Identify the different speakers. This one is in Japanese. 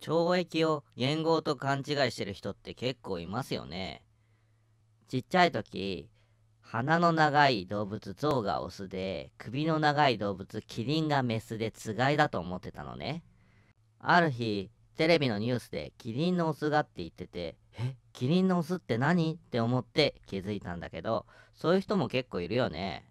Speaker 1: 懲役を言語と勘違いしてる人って結構いますよね。ちっちゃい時、鼻の長い動物象がオスで、首の長い動物キリンがメスでつがいだと思ってたのね。ある日、テレビのニュースでキリンのオスがって言ってて、え、キリンのオスって何って思って気づいたんだけど、そういう人も結構いるよね。